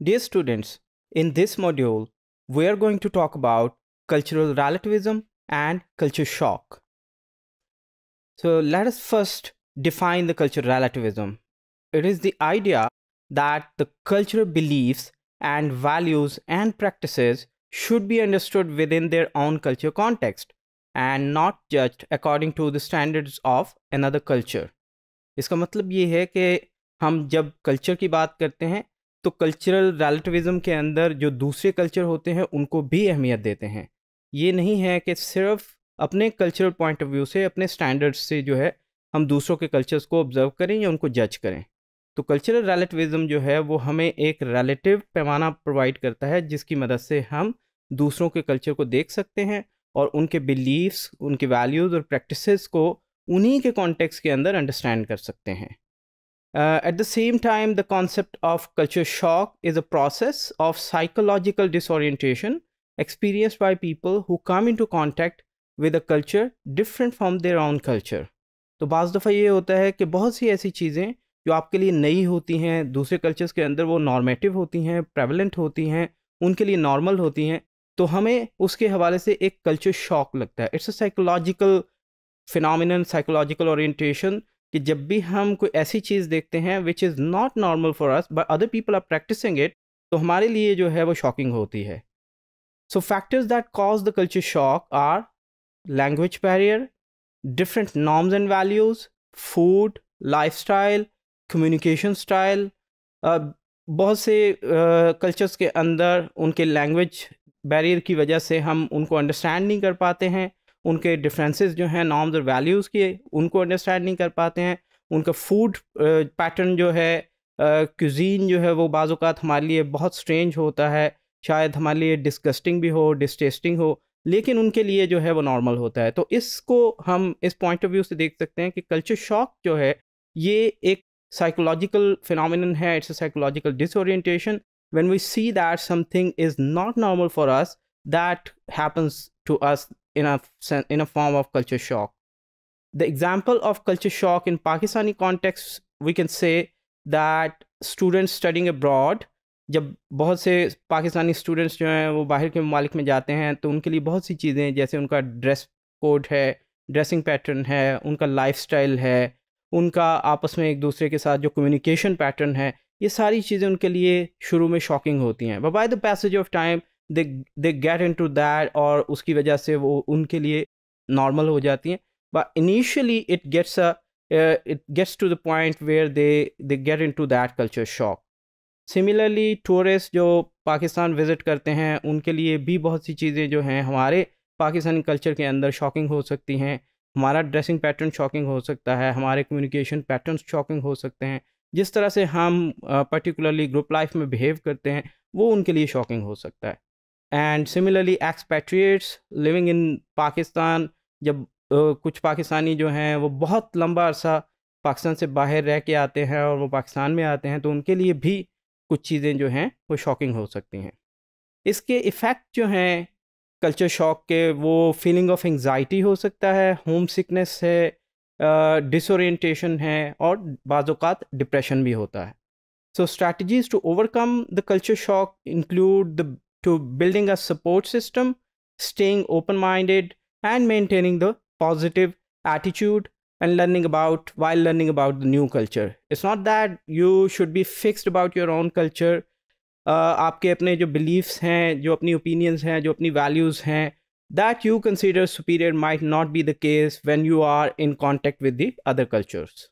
Dear students, in this module, we are going to talk about cultural relativism and culture shock. So let us first define the cultural relativism. It is the idea that the cultural beliefs and values and practices should be understood within their own culture context and not judged according to the standards of another culture. इसका मतलब ये है कि हम जब culture की बात करते हैं तो कल्चरल रेलेटिविज़म के अंदर जो दूसरे कल्चर होते हैं उनको भी अहमियत देते हैं ये नहीं है कि सिर्फ अपने कल्चरल पॉइंट ऑफ व्यू से अपने स्टैंडर्ड्स से जो है हम दूसरों के कल्चर्स को ऑब्ज़र्व करें या उनको जज करें तो कल्चरल रेलेटिविज़म जो है वो हमें एक रेलेटिव पैमाना प्रोवाइड करता है जिसकी मदद से हम दूसरों के कल्चर को देख सकते हैं और उनके बिलीव्स उनके वैल्यूज़ और प्रैक्टिसेस को उन्हीं के कॉन्टेक्स्ट के अंदर अंडरस्टैंड कर सकते हैं at the same time, the concept of culture shock is a process of psychological disorientation experienced by people who come into contact with a culture different from their own culture. तो बज़ दफ़ा ये होता है कि बहुत सी ऐसी चीज़ें जो आपके लिए नई होती हैं दूसरे कल्चर्स के अंदर वो नॉर्मेटिव होती हैं प्रेवलेंट होती हैं उनके लिए नॉर्मल होती हैं तो हमें उसके हवाले से एक कल्चर शॉक लगता है it's a psychological phenomenon psychological orientation कि जब भी हम कोई ऐसी चीज़ देखते हैं which is not normal for us but other people are practicing it तो हमारे लिए जो है वो शॉकिंग होती है so factors that cause the culture shock are language barrier different norms and values food lifestyle communication style बहुत से कल्चर्स uh, के अंदर उनके लैंग्वेज बैरियर की वजह से हम उनको अंडरस्टैंड नहीं कर पाते हैं उनके डिफरेंसेस जो हैं नॉर्म्स और वैल्यूज़ के उनको अंडरस्टैंड नहीं कर पाते हैं उनका फूड पैटर्न जो है क्यूजीन जो है वो बाज़ात हमारे लिए बहुत स्ट्रेंज होता है शायद हमारे लिए डिस्गस्टिंग भी हो डिस्टेस्टिंग हो लेकिन उनके लिए जो है वो नॉर्मल होता है तो इसको हम इस पॉइंट ऑफ व्यू से देख सकते हैं कि कल्चर शॉक जो है ये एक साइकोलॉजिकल फिनोमिनन है it's a psychological disorientation when we see that something is not normal for us that happens to us in a, in a form of culture shock. The example of culture shock in Pakistani context, we can say that students studying abroad जब बहुत से Pakistani students जो हैं वो बाहर के ममालिक में जाते हैं तो उनके लिए बहुत सी चीज़ें जैसे उनका ड्रेस कोड है ड्रेसिंग पैटर्न है उनका लाइफस्टाइल है उनका आपस में एक दूसरे के साथ जो कम्युनिकेशन पैटर्न है ये सारी चीज़ें उनके लिए शुरू में शॉकिंग होती हैं by the passage of time they they get into that और उसकी वजह से वो उनके लिए नॉर्मल हो जाती हैं but initially it gets a it gets to the point where they they get into that culture shock similarly tourist जो पाकिस्तान विज़िट करते हैं उनके लिए भी बहुत सी चीज़ें जो हैं हमारे पाकिस्तानी कल्चर के अंदर शॉकिंग हो सकती हैं हमारा ड्रेसिंग पैटर्न शॉकिंग हो सकता है हमारे कम्युनिकेशन पैटर्न शॉकिंग हो सकते हैं जिस तरह से हम पर्टिकुलरली ग्रुप लाइफ में बिहेव करते हैं वो उनके लिए शॉकिंग हो सकता है and similarly expatriates living in Pakistan जब कुछ पाकिस्तानी जो हैं वो बहुत लंबा अरसा पाकिस्तान से बाहर रह के आते हैं और वो पाकिस्तान में आते हैं तो उनके लिए भी कुछ चीज़ें जो हैं वो शॉकिंग हो सकती हैं इसके इफ़ेक्ट जो हैं कल्चर शॉक के वो फीलिंग ऑफ एंगजाइटी हो सकता है होम सिकनेस है डिसोरेंटेशन uh, है और बाज़ात डिप्रेशन भी होता है so strategies to overcome the culture shock include the to building a support system, staying open minded, and maintaining the positive attitude and learning about while learning about the new culture. It's not that you should be fixed about your own culture. Uh, आपके अपने जो beliefs हैं जो अपनी opinions हैं जो अपनी values हैं that you consider superior might not be the case when you are in contact with the other cultures.